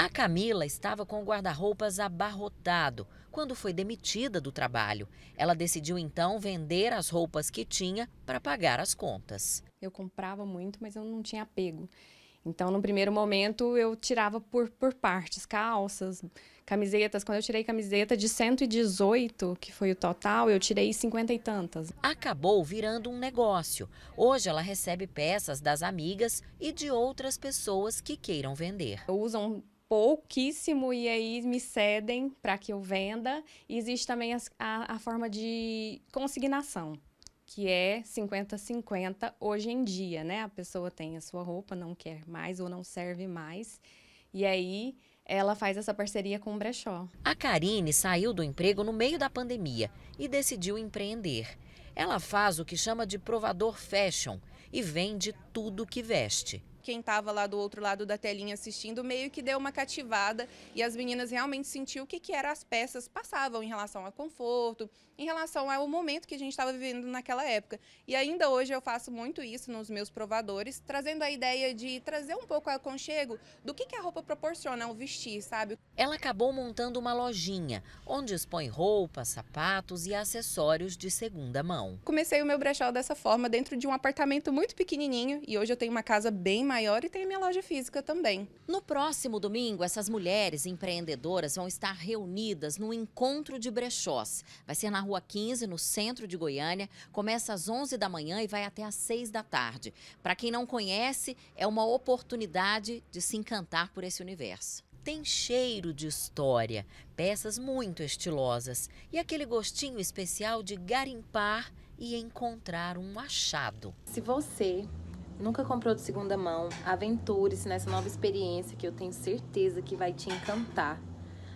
A Camila estava com o guarda-roupas abarrotado quando foi demitida do trabalho. Ela decidiu então vender as roupas que tinha para pagar as contas. Eu comprava muito, mas eu não tinha apego. Então, no primeiro momento, eu tirava por, por partes, calças, camisetas. Quando eu tirei camiseta de 118, que foi o total, eu tirei 50 e tantas. Acabou virando um negócio. Hoje ela recebe peças das amigas e de outras pessoas que queiram vender. Usam pouquíssimo e aí me cedem para que eu venda. E existe também a, a, a forma de consignação que é 50-50 hoje em dia, né? A pessoa tem a sua roupa, não quer mais ou não serve mais. E aí ela faz essa parceria com o brechó. A Karine saiu do emprego no meio da pandemia e decidiu empreender. Ela faz o que chama de provador fashion e vende tudo que veste quem estava lá do outro lado da telinha assistindo meio que deu uma cativada e as meninas realmente sentiu o que, que eram as peças passavam em relação a conforto, em relação ao momento que a gente estava vivendo naquela época. E ainda hoje eu faço muito isso nos meus provadores, trazendo a ideia de trazer um pouco aconchego do que, que a roupa proporciona ao vestir, sabe? Ela acabou montando uma lojinha onde expõe roupas, sapatos e acessórios de segunda mão. Comecei o meu brechó dessa forma dentro de um apartamento muito pequenininho e hoje eu tenho uma casa bem maior e tenho minha loja física também. No próximo domingo, essas mulheres empreendedoras vão estar reunidas no encontro de brechós. Vai ser na Rua 15, no centro de Goiânia. Começa às 11 da manhã e vai até às 6 da tarde. Para quem não conhece, é uma oportunidade de se encantar por esse universo tem cheiro de história, peças muito estilosas e aquele gostinho especial de garimpar e encontrar um achado. Se você Nunca comprou de segunda mão. Aventure-se nessa nova experiência que eu tenho certeza que vai te encantar.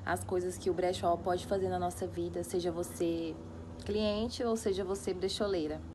As coisas que o brechó pode fazer na nossa vida, seja você cliente ou seja você brecholeira.